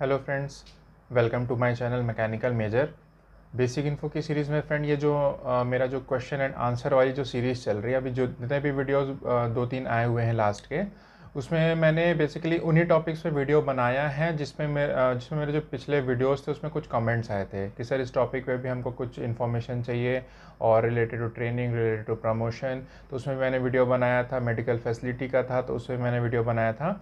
Hello friends welcome to my channel mechanical major basic info की series में friend ये जो आ, मेरा जो क्वेश्चन एंड आंसर वाली जो सीरीज़ चल रही है अभी जो जितने भी वीडियोस दो तीन आए हुए हैं लास्ट के उसमें मैंने बेसिकली उन्हीं टॉपिक्स पे वीडियो बनाया है जिसमें मेरे जिसमें मेरे जो पिछले वीडियोस थे उसमें कुछ कमेंट्स आए थे कि सर इस टॉपिक पे भी हमको कुछ इन्फॉर्मेशन चाहिए और related to training related to promotion तो उसमें मैंने वीडियो बनाया था मेडिकल फैसिलिटी का था तो उसमें मैंने वीडियो बनाया था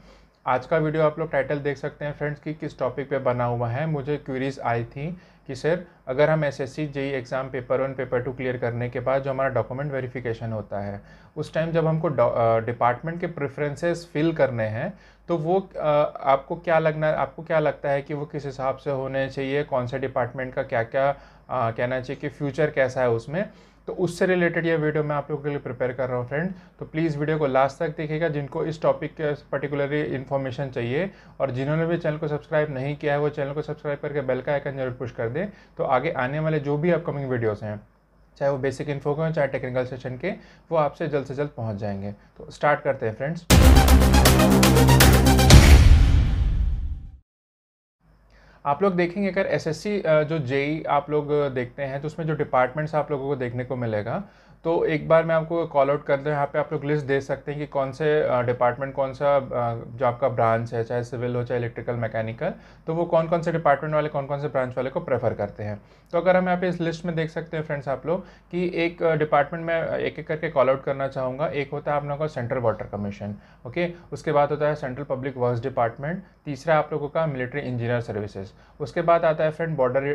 आज का वीडियो आप लोग टाइटल देख सकते हैं फ्रेंड्स कि किस टॉपिक पे बना हुआ है मुझे क्यूरीज आई थी कि सर अगर हम S S C JE exam paper one paper two clear करने के बाद जो हमारा डॉक्यूमेंट वेरिफिकेशन होता है उस टाइम जब हमको डिपार्टमेंट के प्रेफरेंसेस फिल करने हैं तो वो आ, आपको क्या लगना आपको क्या लगता है कि वो किस हिसाब से होने चाहिए कौन से डिपार्टमेंट का क्या क्या आ, कहना चाहिए कि फ्यूचर कैसा है उसमें तो उससे रिलेटेड ये वीडियो मैं आप लोगों के लिए प्रिपेयर कर रहा हूँ फ्रेंड तो प्लीज़ वीडियो को लास्ट तक देखिएगा जिनको इस टॉपिक के पर्टिकुलरली इन्फॉर्मेशन चाहिए और जिन्होंने भी चैनल को सब्सक्राइब नहीं किया है वो चैनल को सब्सक्राइब करके बेल का आइकन जरूर पुश कर दें तो आगे आने वाले जो भी अपकमिंग वीडियोज़ हैं चाहे वो बेसिक इन्फो के हों चाहे टेक्निकल सेशन के वो आपसे जल्द से जल्द पहुँच जाएंगे तो स्टार्ट करते हैं फ्रेंड्स आप लोग देखेंगे अगर एसएससी जो जेई e आप लोग देखते हैं तो उसमें जो डिपार्टमेंट्स आप लोगों को देखने को मिलेगा तो एक बार मैं आपको कॉल आउट कर दूँ यहाँ पे आप लोग लिस्ट दे सकते हैं कि कौन से डिपार्टमेंट कौन सा जो आपका ब्रांच है चाहे सिविल हो चाहे इलेक्ट्रिकल मैकेनिकल तो वो कौन कौन से डिपार्टमेंट वाले कौन कौन से ब्रांच वाले को प्रेफर करते हैं तो अगर हम यहाँ पे इस लिस्ट में देख सकते हैं फ्रेंड्स आप लोग कि एक डिपार्टमेंट में एक एक करके कॉल आउट करना चाहूँगा एक होता है आप लोगों का सेंट्रल वाटर कमीशन ओके उसके बाद होता है सेंट्रल पब्लिक वर्क डिपार्टमेंट तीसरा आप लोगों का मिलिट्री इंजीनियर सर्विसेज उसके बाद आता है friend border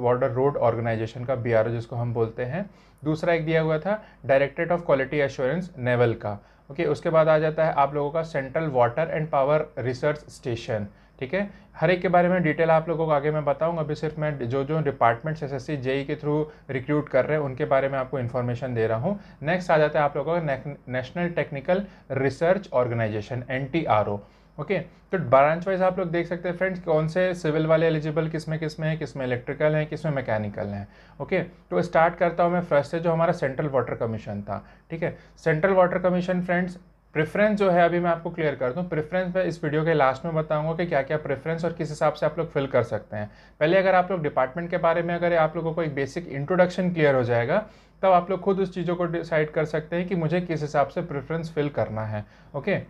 border road organisation का बी जिसको हम बोलते हैं दूसरा एक दिया हुआ था था directorate of quality assurance naval का ओके okay, उसके बाद आ जाता है आप लोगों का central water and power research station ठीक है हर एक के बारे में डिटेल आप लोगों को आगे मैं बताऊंगा अभी सिर्फ मैं जो जो डिपार्टमेंट्स एस एस जेई के थ्रू रिक्रूट कर रहे हैं उनके बारे में आपको इन्फॉर्मेशन दे रहा हूं नेक्स्ट आ जाता है आप लोगों का national technical research organisation N T R O okay तो ब्रांच वाइज आप लोग देख सकते हैं फ्रेंड्स कौन से सिविल वाले एलिजिबल किस में किस में है किस में इलेक्ट्रिकल है किस में मैकेनिकल है ओके तो स्टार्ट करता हूँ मैं फर्स्ट से जो हमारा सेंट्रल वाटर कमीशन था ठीक है central water commission friends preference जो है अभी मैं आपको क्लियर कर दूँ प्रेफरेंस मैं इस वीडियो के लास्ट में बताऊंगा कि क्या क्या प्रेफरेंस और किस हिसाब से आप लोग फिल कर सकते हैं पहले अगर आप लोग डिपार्टमेंट के बारे में अगर आप लोगों को एक बेसिक इंट्रोडक्शन क्लियर हो जाएगा तब आप लोग खुद उस चीज़ों को डिसाइड कर सकते हैं कि मुझे किस हिसाब से प्रेफरेंस फिल करना है ओके okay?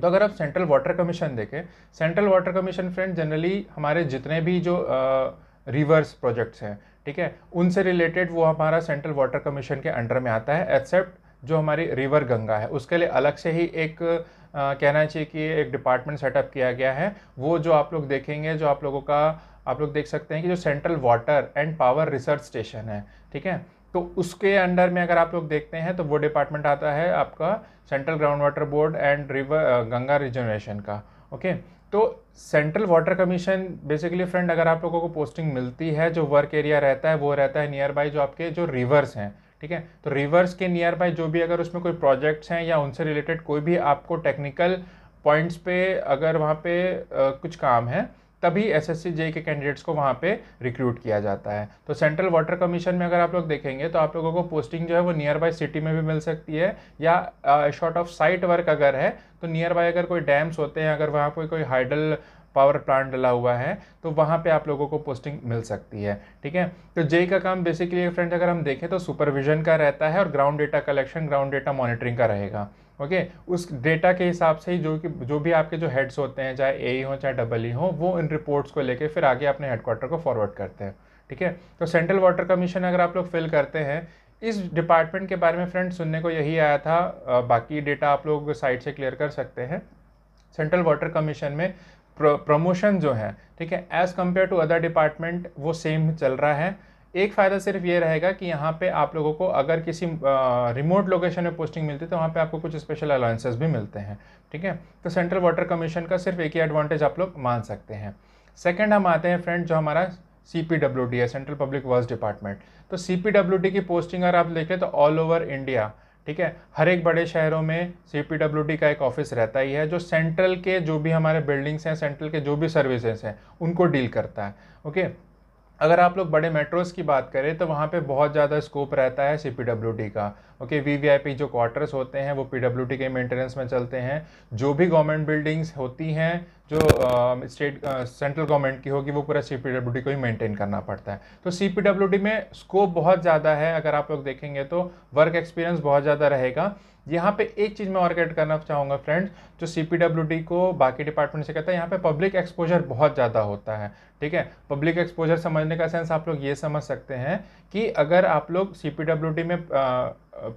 तो अगर आप सेंट्रल वाटर कमीशन देखें central water commission friend generally हमारे जितने भी जो रिवर्स प्रोजेक्ट्स हैं ठीक है उनसे रिलेटेड वो हमारा सेंट्रल वाटर कमीशन के अंडर में आता है एक्सेप्ट जो हमारी रिवर गंगा है उसके लिए अलग से ही एक आ, कहना चाहिए कि एक डिपार्टमेंट सेटअप किया गया है वो जो आप लोग देखेंगे जो आप लोगों का आप लोग देख सकते हैं कि जो central water and power research station है ठीक है तो उसके अंडर में अगर आप लोग देखते हैं तो वो डिपार्टमेंट आता है आपका central ground water board and river Ganga reservation का ओके तो central water commission basically friend अगर आप लोगों को पोस्टिंग मिलती है जो वर्क एरिया रहता है वो रहता है नियर बाई जो आपके जो रिवर्स हैं ठीक है तो रिवर्स के नियर बाई जो भी अगर उसमें कोई प्रोजेक्ट्स हैं या उनसे रिलेटेड कोई भी आपको टेक्निकल पॉइंट्स पे अगर वहाँ पे आ, कुछ काम है तभी एस एस के कैंडिडेट्स को वहाँ पे रिक्रूट किया जाता है तो सेंट्रल वाटर कमीशन में अगर आप लोग देखेंगे तो आप लोगों को पोस्टिंग जो है वो नियर बाय सिटी में भी मिल सकती है या शॉर्ट ऑफ साइट वर्क अगर है तो नियर बाय अगर कोई डैम्स होते हैं अगर वहाँ कोई कोई हाइडल पावर प्लांट डला हुआ है तो वहाँ पे आप लोगों को पोस्टिंग मिल सकती है ठीक है तो जे का काम बेसिकली फ्रेंड्स अगर हम देखें तो सुपरविजन का रहता है और ground data collection ground data monitoring का रहेगा ओके उस डेटा के हिसाब से ही जो कि जो भी आपके जो हेड्स होते हैं चाहे ए e हो चाहे डबल ई हो वो इन रिपोर्ट्स को लेके फिर आगे अपने हेडक्वार्टर को फॉरवर्ड करते हैं ठीक है तो सेंट्रल वाटर कमीशन अगर आप लोग फिल करते हैं इस डिपार्टमेंट के बारे में फ्रेंड सुनने को यही आया था बाकी डेटा आप लोग साइट से क्लियर कर सकते हैं सेंट्रल वाटर कमीशन में प्रमोशन जो है ठीक है as compare to other department वो सेम चल रहा है एक फ़ायदा सिर्फ ये रहेगा कि यहाँ पे आप लोगों को अगर किसी रिमोट लोकेशन में पोस्टिंग मिलती है तो वहाँ पे आपको कुछ स्पेशल अलाउंसेस भी मिलते हैं ठीक है तो सेंट्रल वाटर कमीशन का सिर्फ एक ही एडवांटेज आप लोग मान सकते हैं सेकेंड हम आते हैं फ्रेंड जो हमारा सी पी डब्ल्यू डी है सेंट्रल पब्लिक वर्क डिपार्टमेंट तो सी पी डब्ल्यू डी की पोस्टिंग अगर आप देखें तो ऑल ओवर इंडिया ठीक है हर एक बड़े शहरों में सी पी डब्ल्यू डी का एक ऑफिस रहता ही है जो सेंट्रल के जो भी हमारे बिल्डिंग्स हैं सेंट्रल के जो भी सर्विसेज हैं उनको डील करता है ओके अगर आप लोग बड़े मेट्रोज़ की बात करें तो वहाँ पे बहुत ज़्यादा स्कोप रहता है सी का okay V V I P जो क्वार्टर्स होते हैं वो पी डब्ल्यू के मेंटेनेंस में चलते हैं जो भी गवर्नमेंट बिल्डिंग्स होती हैं जो स्टेट सेंट्रल गवर्नमेंट की होगी वो पूरा सी पी डब्ल्यू को ही मेंटेन करना पड़ता है तो सी पी डब्ल्यू में स्कोप बहुत ज़्यादा है अगर आप लोग देखेंगे तो वर्क एक्सपीरियंस बहुत ज़्यादा रहेगा यहाँ पे एक चीज़ मैं और ऐड करना चाहूँगा फ्रेंड्स जो सी को बाकी डिपार्टमेंट से कहता है यहाँ पे पब्लिक एक्सपोजर बहुत ज़्यादा होता है ठीक है पब्लिक एक्सपोजर समझने का सेंस आप लोग ये समझ सकते हैं कि अगर आप लोग सी में आ,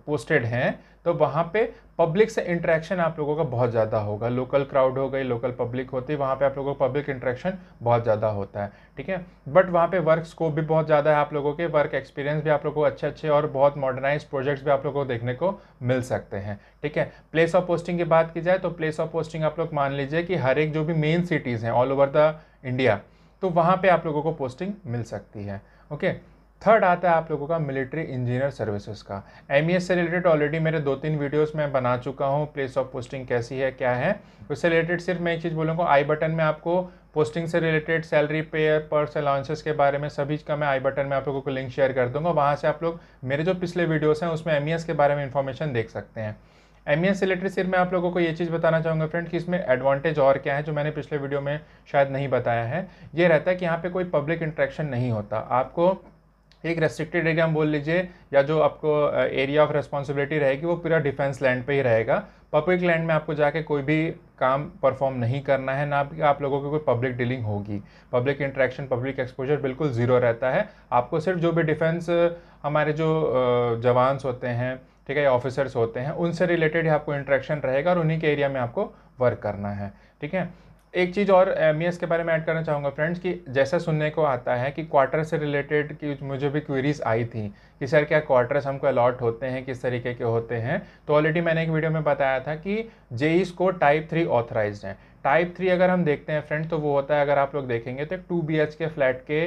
पोस्टेड हैं तो वहाँ पे पब्लिक से इंटरेक्शन आप लोगों का बहुत ज़्यादा होगा लोकल क्राउड हो गई लोकल पब्लिक होती है वहाँ पे आप लोगों का पब्लिक इंटरेक्शन बहुत ज़्यादा होता है ठीक है बट वहाँ पे वर्क स्कोप भी बहुत ज़्यादा है आप लोगों के वर्क एक्सपीरियंस भी आप लोगों को अच्छे अच्छे और बहुत मॉडर्नाइज प्रोजेक्ट्स भी आप लोगों को देखने को मिल सकते हैं ठीक है प्लेस ऑफ पोस्टिंग की बात की जाए तो प्लेस ऑफ पोस्टिंग आप लोग मान लीजिए कि हर एक जो भी मेन सिटीज़ हैं ऑल ओवर द इंडिया तो वहाँ पर आप लोगों को पोस्टिंग मिल सकती है ओके okay? थर्ड आता है आप लोगों का मिलिट्री इंजीनियर सर्विसेज का एम e से रिलेटेड ऑलरेडी मेरे दो तीन वीडियोस मैं बना चुका हूँ प्लेस ऑफ पोस्टिंग कैसी है क्या है उससे रिलेटेड सिर्फ मैं एक चीज़ बोलूँगा आई बटन में आपको पोस्टिंग से related salary payer purse allowances के बारे में सभी का मैं आई बटन में आप लोगों को लिंक शेयर कर दूंगा वहाँ से आप लोग मेरे जो पिछले वीडियोज़ हैं उसमें एम e के बारे में इन्फॉर्मेशन देख सकते हैं एम ई एस रिलेटेड सिर्फ मैं आप लोगों को ये चीज़ बताना चाहूँगा फ्रेंड कि इसमें एडवांटेज और क्या है जो मैंने पिछले वीडियो में शायद नहीं बताया है ये रहता है कि यहाँ पे कोई पब्लिक इंट्रैक्शन नहीं होता आपको एक रेस्ट्रिक्टेड एरिया हम बोल लीजिए या जो आपको एरिया ऑफ रेस्पॉन्सिबिलिटी रहेगी वो पूरा डिफेंस लैंड पे ही रहेगा पब्लिक लैंड में आपको जाके कोई भी काम परफॉर्म नहीं करना है ना आप लोगों की कोई पब्लिक डीलिंग होगी पब्लिक इंट्रैक्शन पब्लिक एक्सपोजर बिल्कुल ज़ीरो रहता है आपको सिर्फ जो भी डिफेंस हमारे जो जवान्स होते हैं ठीक है ऑफिसर्स होते हैं उनसे रिलेटेड आपको इंट्रैक्शन रहेगा और उन्हीं के एरिया में आपको वर्क करना है ठीक है एक चीज़ और एम के बारे में ऐड करना चाहूँगा फ्रेंड्स कि जैसा सुनने को आता है कि क्वार्टर से रिलेटेड कि मुझे भी क्वेरीज आई थी कि सर क्या क्वार्टर्स हमको अलॉट होते हैं किस तरीके के होते हैं तो ऑलरेडी मैंने एक वीडियो में बताया था कि जेईस e e को टाइप थ्री ऑथराइज हैं टाइप थ्री अगर हम देखते हैं फ्रेंड तो वो होता है अगर आप लोग देखेंगे तो एक टू बी के फ्लैट के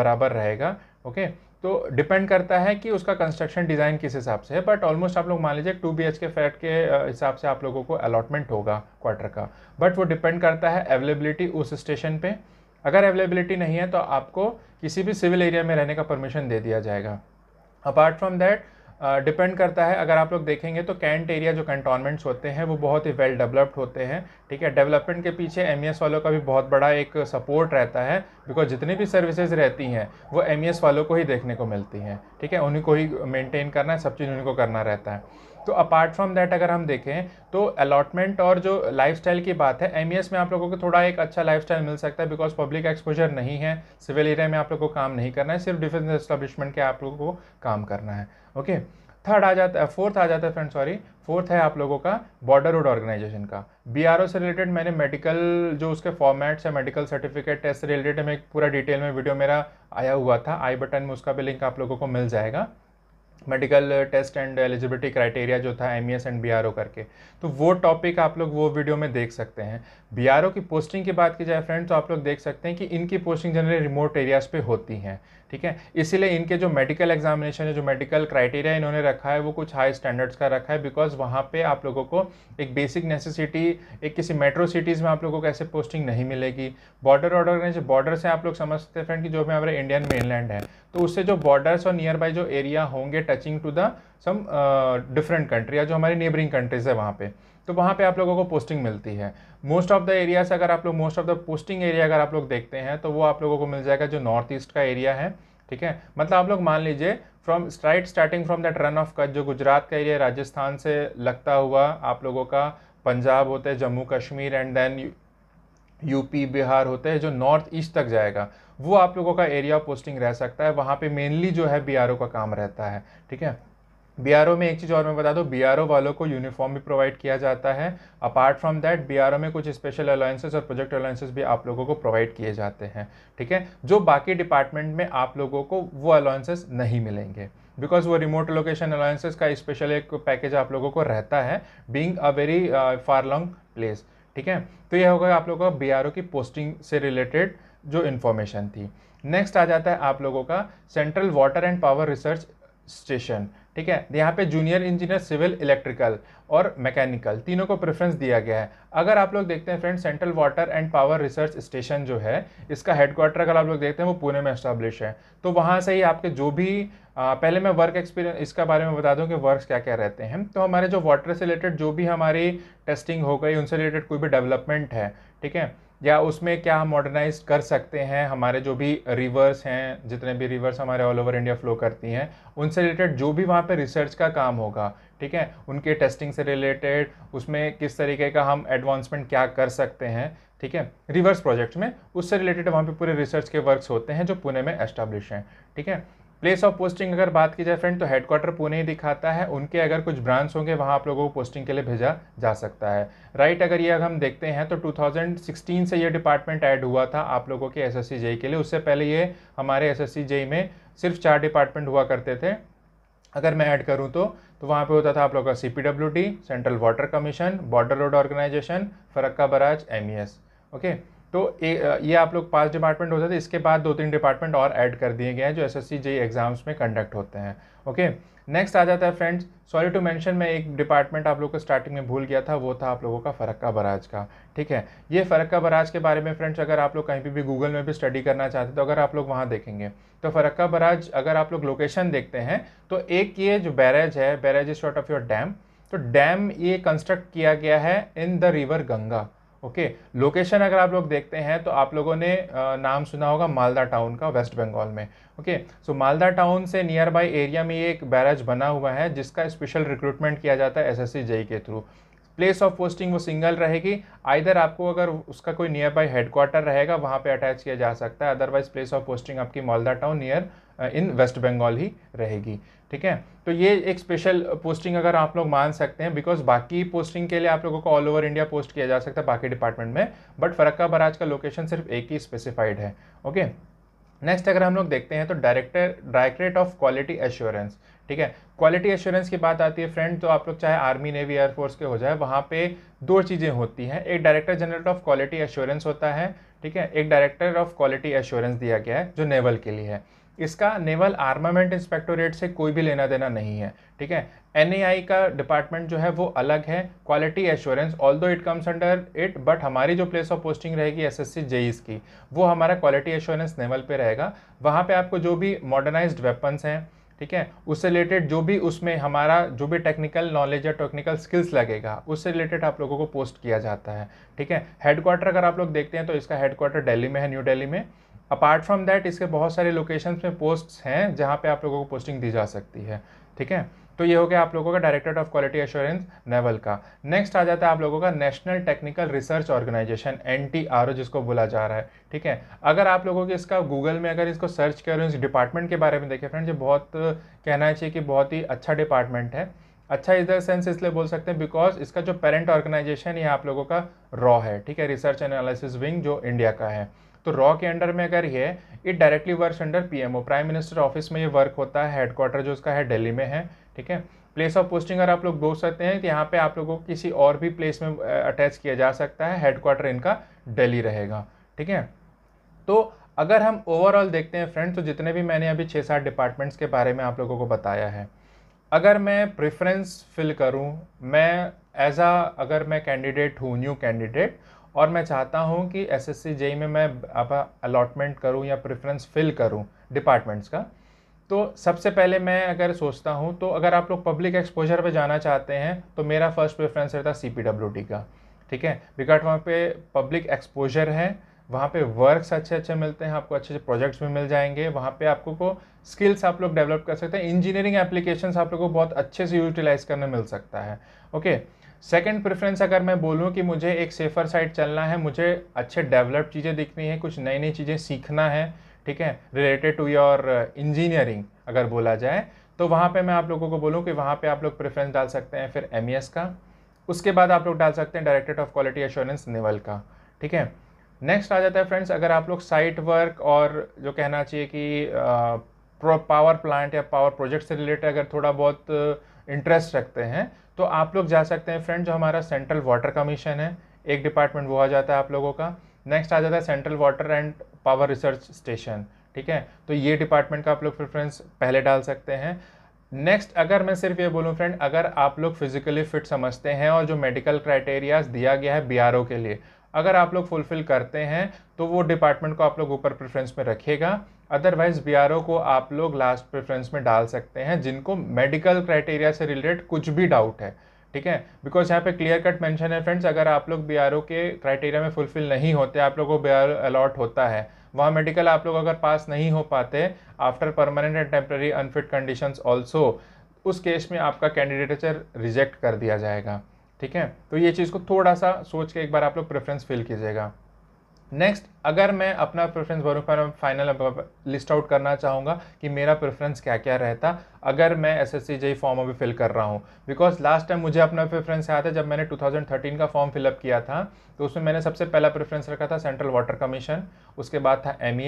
बराबर रहेगा ओके okay? तो डिपेंड करता है कि उसका कंस्ट्रक्शन डिज़ाइन किस हिसाब से है बट ऑलमोस्ट आप लोग मान लीजिए two B H K flat के हिसाब से आप लोगों को अलॉटमेंट होगा क्वार्टर का बट वो डिपेंड करता है अवेलेबिलिटी उस स्टेशन पे अगर अवेलेबिलिटी नहीं है तो आपको किसी भी सिविल एरिया में रहने का परमिशन दे दिया जाएगा अपार्ट फ्रॉम दैट डिपेंड करता है अगर आप लोग देखेंगे तो कैंट एरिया जो कंटोनमेंट्स होते हैं वो बहुत ही वेल डेवलप्ड होते हैं ठीक है डेवलपमेंट के पीछे एम e वालों का भी बहुत बड़ा एक सपोर्ट रहता है बिकॉज जितनी भी सर्विसेज रहती हैं वो एम e वालों को ही देखने को मिलती हैं ठीक है उन्हीं को ही मेनटेन करना है सब चीज़ उन्हीं को करना रहता है तो अपार्ट फ्रॉम दैट अगर हम देखें तो अलॉटमेंट और जो लाइफस्टाइल की बात है एम e में आप लोगों को थोड़ा एक अच्छा लाइफस्टाइल मिल सकता है बिकॉज पब्लिक एक्सपोजर नहीं है सिविल एरिया में आप लोग को काम नहीं करना है सिर्फ डिफेंस एस्टेब्लिशमेंट के आप लोगों को काम करना है ओके थर्ड आ जाता है फोर्थ आ जाता है फ्रेंड सॉरी फोर्थ है आप लोगों का बॉर्डर रोड ऑर्गेनाइजेशन का बी से रिलेटेड मैंने मेडिकल जो उसके फॉर्मेट्स है मेडिकल सर्टिफिकेट टेस्ट से रिलेटेड मैं पूरा डिटेल में वीडियो मेरा आया हुआ था आई बटन में उसका भी लिंक आप लोगों को मिल जाएगा medical test and eligibility criteria जो था एम एंड बी करके तो वो टॉपिक आप लोग वो वीडियो में देख सकते हैं बी की पोस्टिंग की बात की जाए फ्रेंड तो आप लोग देख सकते हैं कि इनकी पोस्टिंग जनरली रिमोट एरियाज़ पे होती हैं ठीक है इसीलिए इनके जो मेडिकल एग्जामिनेशन है जो मेडिकल क्राइटेरिया इन्होंने रखा है वो कुछ हाई स्टैंडर्ड्स का रखा है बिकॉज वहाँ पे आप लोगों को एक बेसिक नेसेसिटी एक किसी मेट्रो सिटीज़ में आप लोगों को ऐसे पोस्टिंग नहीं मिलेगी बॉर्डर ऑर्डर बॉर्डर से आप लोग समझते हैं फ्रेंड कि जो भी हमारे इंडियन मेनलैंड है तो उससे जो बॉर्डर्स और नियर बाई जो एरिया होंगे touching to the some different country या जो हमारी नेबरिंग कंट्रीज़ है वहाँ पर तो वहाँ पे आप लोगों को पोस्टिंग मिलती है मोस्ट ऑफ द एरिया से अगर आप लोग most of the posting area अगर आप लोग देखते हैं तो वो आप लोगों को मिल जाएगा जो नॉर्थ ईस्ट का एरिया है ठीक है मतलब आप लोग मान लीजिए from straight starting from that Rann of Kutch जो गुजरात का एरिया राजस्थान से लगता हुआ आप लोगों का पंजाब होते हैं Jammu Kashmir and then UP Bihar होते हैं जो नॉर्थ ईस्ट तक जाएगा वो आप लोगों का एरिया पोस्टिंग रह सकता है वहाँ पे मेनली जो है बी का काम रहता है ठीक है बी में एक चीज़ और मैं बता दूँ बी वालों को यूनिफॉर्म भी प्रोवाइड किया जाता है अपार्ट फ्रॉम दैट बी में कुछ स्पेशल अलाउंसेस और प्रोजेक्ट अलाउंसेस भी आप लोगों को प्रोवाइड किए जाते हैं ठीक है जो बाकी डिपार्टमेंट में आप लोगों को वो अलाउंसेस नहीं मिलेंगे बिकॉज वो रिमोट लोकेशन अलायंसेस का स्पेशल एक पैकेज आप लोगों को रहता है being a very far long place ठीक है तो यह होगा आप लोगों का बी की पोस्टिंग से रिलेटेड जो इन्फॉर्मेशन थी नेक्स्ट आ जाता है आप लोगों का central water and power research station ठीक है तो यहाँ पे जूनियर इंजीनियर सिविल इलेक्ट्रिकल और मैकेनिकल तीनों को प्रेफरेंस दिया गया है अगर आप लोग देखते हैं friend central water and power research station जो है इसका हेडक्वार्टर अगर आप लोग देखते हैं वो पुणे में इस्टेब्लिश है तो वहाँ से ही आपके जो भी आ, पहले मैं वर्क एक्सपीरियंस इसका बारे में बता दूँ कि वर्क क्या क्या रहते हैं तो हमारे जो वाटर से रिलेटेड जो भी हमारी टेस्टिंग हो गई उनसे रिलेटेड कोई भी डेवलपमेंट है ठीक है या उसमें क्या हम मॉडर्नाइज कर सकते हैं हमारे जो भी रिवर्स हैं जितने भी रिवर्स हमारे ऑल ओवर इंडिया फ्लो करती हैं उनसे रिलेटेड जो भी वहाँ पे रिसर्च का काम होगा ठीक है उनके टेस्टिंग से रिलेटेड उसमें किस तरीके का हम एडवांसमेंट क्या कर सकते हैं ठीक है रिवर्स प्रोजेक्ट में उससे रिलेटेड वहाँ पे पूरे रिसर्च के वर्क्स होते हैं जो पुणे में एस्टाब्लिश हैं ठीक है प्लेस ऑफ पोस्टिंग अगर बात की जाए फ्रेंड तो हेडक्वार्टर पुणे ही दिखाता है उनके अगर कुछ ब्रांच होंगे वहाँ आप लोगों को पोस्टिंग के लिए भेजा जा सकता है राइट right, अगर ये अगर हम देखते हैं तो 2016 से ये डिपार्टमेंट ऐड हुआ था आप लोगों के एस एस के लिए उससे पहले ये हमारे एस एस में सिर्फ चार डिपार्टमेंट हुआ करते थे अगर मैं ऐड करूँ तो तो वहाँ पर होता था आप लोगों का C central water commission border road organisation Farakka barrage M okay तो ए, ये आप लोग पांच डिपार्टमेंट होते थे इसके बाद दो तीन डिपार्टमेंट और ऐड कर दिए गए हैं जो एस एस एग्ज़ाम्स में कंडक्ट होते हैं ओके नेक्स्ट आ जाता है फ्रेंड्स सॉरी टू मेंशन मैं एक डिपार्टमेंट आप लोग को स्टार्टिंग में भूल गया था वो था आप लोगों का फ़रक्का बराज का ठीक है ये फ़रक्का बराज के बारे में फ्रेंड्स अगर आप लोग कहीं पर भी गूगल में भी स्टडी करना चाहते तो अगर आप लोग वहाँ देखेंगे तो फ़रक्का बराज अगर आप लोग लोकेशन देखते हैं तो एक ये जो बैरेज है barrage is short of your dam तो डैम ये कंस्ट्रक्ट किया गया है in the river Ganga okay location अगर आप लोग देखते हैं तो आप लोगों ने नाम सुना होगा मालदा टाउन का वेस्ट बंगाल में ओके सो मालदा टाउन से नियर बाई एरिया में ये एक बैरज बना हुआ है जिसका स्पेशल रिक्रूटमेंट किया जाता है एसएससी एस के थ्रू प्लेस ऑफ पोस्टिंग वो सिंगल रहेगी आइधर आपको अगर उसका कोई नियर बाई हेडक्वार्टर रहेगा वहाँ पे अटैच किया जा सकता है अदरवाइज प्लेस ऑफ पोस्टिंग आपकी Malda town near in west Bengal ही रहेगी ठीक है तो ये एक स्पेशल पोस्टिंग अगर आप लोग मान सकते हैं बिकॉज बाकी पोस्टिंग के लिए आप लोगों को ऑल ओवर इंडिया पोस्ट किया जा सकता है बाकी डिपार्टमेंट में बट फरक्का बराज का लोकेशन सिर्फ एक ही स्पेसिफाइड है ओके नेक्स्ट अगर हम लोग देखते हैं तो director directorate of quality assurance ठीक है क्वालिटी एश्योरेंस की बात आती है फ्रेंड तो आप लोग चाहे आर्मी नेवी एयरफोर्स के हो जाए वहाँ पे दो चीज़ें होती हैं एक director general of quality assurance होता है ठीक है एक डायरेक्टर ऑफ क्वालिटी एश्योरेंस दिया गया है जो नेवल के लिए है इसका नेवल आर्मामेंट इंस्पेक्टोरेट से कोई भी लेना देना नहीं है ठीक है एन का डिपार्टमेंट जो है वो अलग है quality assurance although it comes under it but हमारी जो प्लेस ऑफ पोस्टिंग रहेगी एस एस e की वो हमारा क्वालिटी एश्योरेंस नेवल पे रहेगा वहाँ पे आपको जो भी मॉडर्नाइज्ड वेपन्स हैं ठीक है उससे रिलेटेड जो भी उसमें हमारा जो भी टेक्निकल नॉलेज या टेक्निकल स्किल्स लगेगा उससे रिलेटेड आप लोगों को पोस्ट किया जाता है ठीक है हेडक्वार्टर अगर आप लोग देखते हैं तो इसका हेडक्वार्टर दिल्ली में है न्यू दिल्ली में अपार्ट फ्रॉम दैट इसके बहुत सारे लोकेशंस में पोस्ट्स हैं जहाँ पे आप लोगों को पोस्टिंग दी जा सकती है ठीक है तो ये हो गया आप लोगों का directorate of quality assurance naval का नेक्स्ट आ जाता है आप लोगों का national technical research organisation N जिसको बोला जा रहा है ठीक है अगर आप लोगों के इसका गूगल में अगर इसको सर्च कर इस डिपार्टमेंट के बारे में देखिए फ्रेंड ये बहुत कहना चाहिए कि बहुत ही अच्छा डिपार्टमेंट है अच्छा इस द सेंस इसलिए बोल सकते हैं बिकॉज इसका जो पेरेंट ऑर्गेनाइजेशन ये आप लोगों का रॉ है ठीक है रिसर्च एनालिसिस विंग जो इंडिया का है तो रॉ के अंडर में अगर ये it directly work under PMO prime minister office में ये वर्क होता है हेडक्वार्टर जो उसका है दिल्ली में है ठीक है प्लेस ऑफ पोस्टिंग अगर आप लोग बोल सकते हैं तो यहाँ पे आप लोगों को किसी और भी प्लेस में अटैच किया जा सकता है हेडक्वार्टर इनका दिल्ली रहेगा ठीक है तो अगर हम ओवरऑल देखते हैं फ्रेंड तो जितने भी मैंने अभी छः सात डिपार्टमेंट्स के बारे में आप लोगों को बताया है अगर मैं प्रेफरेंस फिल करूँ मैं एज आ अगर मैं कैंडिडेट हूँ न्यू कैंडिडेट और मैं चाहता हूं कि एस एस सी जेई में मैं अलॉटमेंट करूं या प्रेफरेंस फिल करूं डिपार्टमेंट्स का तो सबसे पहले मैं अगर सोचता हूँ तो अगर आप लोग पब्लिक एक्सपोजर पे जाना चाहते हैं तो मेरा फर्स्ट प्रेफरेंस रहता है सी का ठीक है बिकॉज वहाँ पे पब्लिक एक्सपोजर है वहाँ पे वर्क्स अच्छे अच्छे मिलते हैं आपको अच्छे अच्छे प्रोजेक्ट्स भी मिल जाएंगे वहाँ पे आपको को स्किल्स आप लोग डेवलप कर सकते हैं इंजीनियरिंग एप्लीकेशन आप लोग को बहुत अच्छे से यूटिलाइज़ करने मिल सकता है ओके सेकंड प्रेफरेंस अगर मैं बोलूँ कि मुझे एक सेफ़र साइड चलना है मुझे अच्छे डेवलप चीज़ें दिखनी है कुछ नई नई चीज़ें सीखना है ठीक है रिलेटेड टू योर इंजीनियरिंग अगर बोला जाए तो वहाँ पे मैं आप लोगों को बोलूँ कि वहाँ पे आप लोग प्रेफरेंस डाल सकते हैं फिर एम e का उसके बाद आप लोग डाल सकते हैं directorate of quality assurance naval का ठीक है नेक्स्ट आ जाता है फ्रेंड्स अगर आप लोग साइट वर्क और जो कहना चाहिए कि पावर uh, प्लांट या पावर प्रोजेक्ट से रिलेटेड अगर थोड़ा बहुत इंटरेस्ट uh, रखते हैं तो आप लोग जा सकते हैं फ्रेंड जो हमारा सेंट्रल वाटर कमीशन है एक डिपार्टमेंट वो आ जाता है आप लोगों का नेक्स्ट आ जाता है central water and power research station ठीक है तो ये डिपार्टमेंट का आप लोग प्रेफरेंस पहले डाल सकते हैं नेक्स्ट अगर मैं सिर्फ ये बोलूँ फ्रेंड अगर आप लोग फिजिकली फिट समझते हैं और जो मेडिकल क्राइटेरियाज दिया गया है बी के लिए अगर आप लोग फुलफिल करते हैं तो वो डिपार्टमेंट को आप लोग ऊपर प्रेफरेंस में रखेगा अदरवाइज बी को आप लोग लास्ट प्रेफरेंस में डाल सकते हैं जिनको मेडिकल क्राइटेरिया से रिलेटेड कुछ भी डाउट है ठीक है बिकॉज यहाँ पे क्लियर कट मेंशन है फ्रेंड्स अगर आप लोग बी के क्राइटेरिया में फुलफिल नहीं होते आप लोगों को बी अलॉट होता है वहाँ मेडिकल आप लोग अगर पास नहीं हो पाते after permanent and temporary unfit condition also उस केस में आपका कैंडिडेटचर रिजेक्ट कर दिया जाएगा ठीक है तो ये चीज़ को थोड़ा सा सोच के एक बार आप लोग प्रेफरेंस फिल कीजिएगा नेक्स्ट अगर मैं अपना प्रेफरेंस भरूँ पर फाइनल लिस्ट आउट करना चाहूँगा कि मेरा प्रेफरेंस क्या क्या रहता अगर मैं S S C G form अभी फिल कर रहा हूँ बिकॉज लास्ट टाइम मुझे अपना प्रेफरेंस आया था जब मैंने 2013 का फॉर्म फिलअप किया था तो उसमें मैंने सबसे पहला प्रेफरेंस रखा था सेंट्रल वाटर कमीशन उसके बाद था एम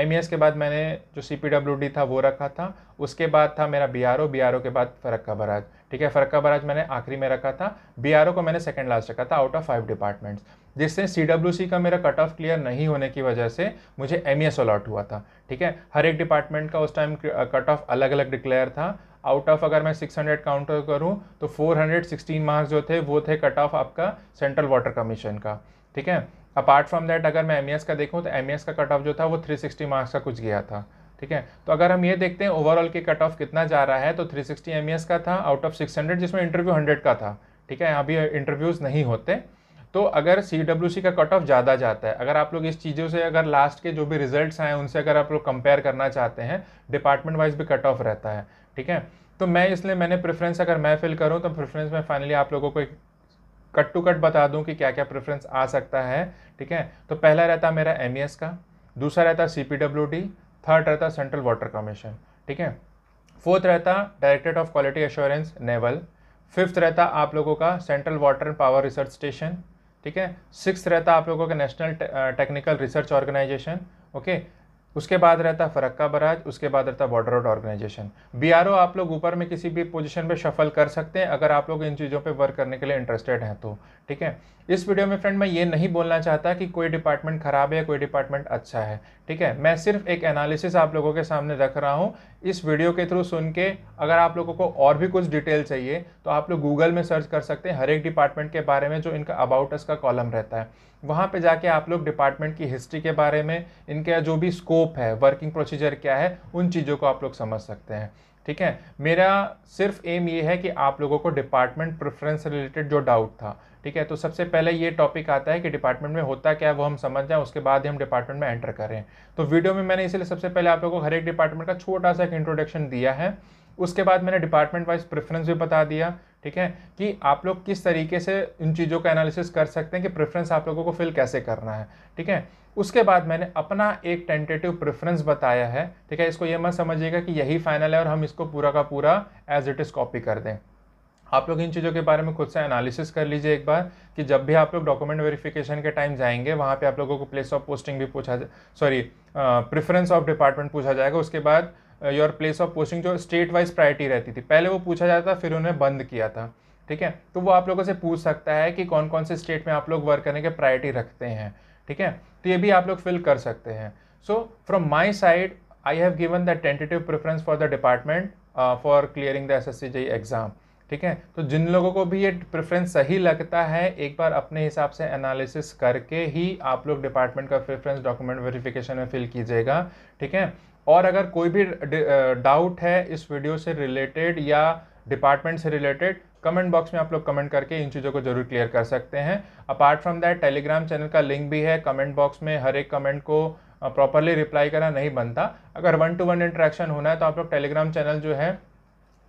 एम e e के बाद मैंने जो सी था वो रखा था उसके बाद था मेरा बी आर के बाद फरक्का बराज ठीक है फरक्का बराज मैंने आखिरी में रखा था बी को मैंने सेकेंड लास्ट रखा था आउट ऑफ फाइव डिपार्टमेंट्स जिससे सी का मेरा कट ऑफ क्लियर नहीं होने की वजह से मुझे एम ई अलॉट हुआ था ठीक है हर एक डिपार्टमेंट का उस टाइम कट ऑफ अलग अलग डिक्लेयर था आउट ऑफ अगर मैं 600 काउंटर करूँ तो 416 मार्क्स जो थे वो थे कट ऑफ आपका सेंट्रल वाटर कमीशन का ठीक है अपार्ट फ्रॉम दैट अगर मैं एम e का देखूँ तो एम e का कट ऑफ जो था वो 360 मार्क्स का कुछ गया था ठीक है तो अगर हम ये देखते हैं ओवरऑल के कट ऑफ कितना जा रहा है तो 360 सिक्सटी e का था आउट ऑफ 600 जिसमें इंटरव्यू 100 का था ठीक है अभी इंटरव्यूज़ नहीं होते तो अगर सी डब्ल्यू सी का कट ऑफ ज़्यादा जाता है अगर आप लोग इस चीज़ों से अगर लास्ट के जो भी रिजल्ट्स आए उनसे अगर आप लोग कंपेयर करना चाहते हैं डिपार्टमेंट वाइज भी कट ऑफ रहता है ठीक है तो मैं इसलिए मैंने प्रेफरेंस अगर मैं फिल करूँ तो प्रेफरेंस में फाइनली आप लोगों को एक कट टू कट बता दूँ कि क्या क्या प्रेफरेंस आ सकता है ठीक है तो पहला रहता मेरा एम e का दूसरा रहता सी थर्ड रहता सेंट्रल वाटर कमीशन ठीक है फोर्थ रहता directorate of quality assurance naval fifth रहता आप लोगों का central water and power research station ठीक है सिक्स रहता आप लोगों का national technical research organisation okay उसके बाद रहता है फरक्का बराज उसके बाद रहता है बॉर्डर रोड ऑर्गेनाइजेशन बी आप लोग ऊपर में किसी भी पोजीशन पे शफल कर सकते हैं अगर आप लोग इन चीज़ों पे वर्क करने के लिए इंटरेस्टेड हैं तो ठीक है इस वीडियो में फ्रेंड मैं ये नहीं बोलना चाहता कि कोई डिपार्टमेंट ख़राब है या कोई डिपार्टमेंट अच्छा है ठीक है मैं सिर्फ एक एनालिसिस आप लोगों के सामने रख रहा हूँ इस वीडियो के थ्रू सुन के अगर आप लोगों को और भी कुछ डिटेल चाहिए तो आप लोग गूगल में सर्च कर सकते हैं हर एक डिपार्टमेंट के बारे में जो इनका अबाउट अस का कॉलम रहता है वहाँ पे जाके आप लोग डिपार्टमेंट की हिस्ट्री के बारे में इनका जो भी स्कोप है वर्किंग प्रोसीजर क्या है उन चीज़ों को आप लोग समझ सकते हैं ठीक है मेरा सिर्फ एम ये है कि आप लोगों को डिपार्टमेंट प्रेफरेंस रिलेटेड जो डाउट था ठीक है तो सबसे पहले ये टॉपिक आता है कि डिपार्टमेंट में होता क्या है वो हम समझ जाएं उसके बाद ही हम डिपार्टमेंट में एंटर करें तो वीडियो में मैंने इसलिए सबसे पहले आप लोगों को हर एक डिपार्टमेंट का छोटा सा एक इंट्रोडक्शन दिया है उसके बाद मैंने डिपार्टमेंट वाइज प्रेफरेंस भी बता दिया ठीक है कि आप लोग किस तरीके से इन चीज़ों का एनालिसिस कर सकते हैं कि प्रेफरेंस आप लोगों को फिल कैसे करना है ठीक है उसके बाद मैंने अपना एक टेंटेटिव प्रेफरेंस बताया है ठीक है इसको ये मत समझिएगा कि यही फाइनल है और हम इसको पूरा का पूरा एज इट इज़ कॉपी कर दें आप लोग इन चीज़ों के बारे में खुद से एनालिसिस कर लीजिए एक बार कि जब भी आप लोग डॉक्यूमेंट वेरिफिकेशन के टाइम जाएंगे वहाँ पे आप लोगों को प्लेस ऑफ पोस्टिंग भी पूछा सॉरी प्रेफरेंस ऑफ डिपार्टमेंट पूछा जाएगा उसके बाद योर प्लेस ऑफ पोस्टिंग जो स्टेट वाइज प्रायोरिटी रहती थी पहले वो पूछा जाता था फिर उन्हें बंद किया था ठीक है तो वो आप लोगों से पूछ सकता है कि कौन कौन से स्टेट में आप लोग वर्क करने के प्रायोरिटी रखते हैं ठीक है तो ये भी आप लोग फिल कर सकते हैं so from my side I have given the tentative preference for the department for clearing the S S C G exam ठीक है तो जिन लोगों को भी ये प्रेफरेंस सही लगता है एक बार अपने हिसाब से एनालिसिस करके ही आप लोग डिपार्टमेंट का प्रेफरेंस डॉक्यूमेंट वेरिफिकेशन में फिल कीजिएगा ठीक है और अगर कोई भी डाउट है इस वीडियो से रिलेटेड या डिपार्टमेंट से रिलेटेड कमेंट बॉक्स में आप लोग कमेंट करके इन चीज़ों को जरूर क्लियर कर सकते हैं apart from that Telegram channel का लिंक भी है कमेंट बॉक्स में हर एक कमेंट को प्रॉपरली रिप्लाई करना नहीं बनता अगर वन टू वन इंट्रैक्शन होना है तो आप लोग टेलीग्राम चैनल जो है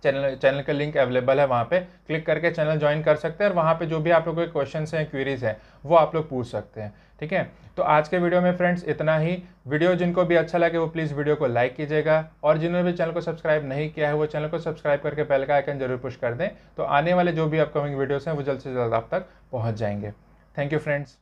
चैनल चैनल का लिंक अवेलेबल है वहाँ पे क्लिक करके चैनल ज्वाइन कर सकते हैं और वहाँ पे जो भी आप लोग के क्वेश्चन हैं क्वेरीज हैं वो आप लोग पूछ सकते हैं ठीक है तो आज के वीडियो में फ्रेंड्स इतना ही वीडियो जिनको भी अच्छा लगे वो प्लीज़ वीडियो को लाइक कीजिएगा और जिन्होंने भी चैनल को सब्सक्राइब नहीं किया है वो चैनल को सब्सक्राइब करके पहले का आइकन जरूर पुश कर दें तो आने वाले जो भी अपकमिंग वीडियोज़ हैं वो जल्द से जल्द आप तक पहुँच जाएंगे थैंक यू फ्रेंड्स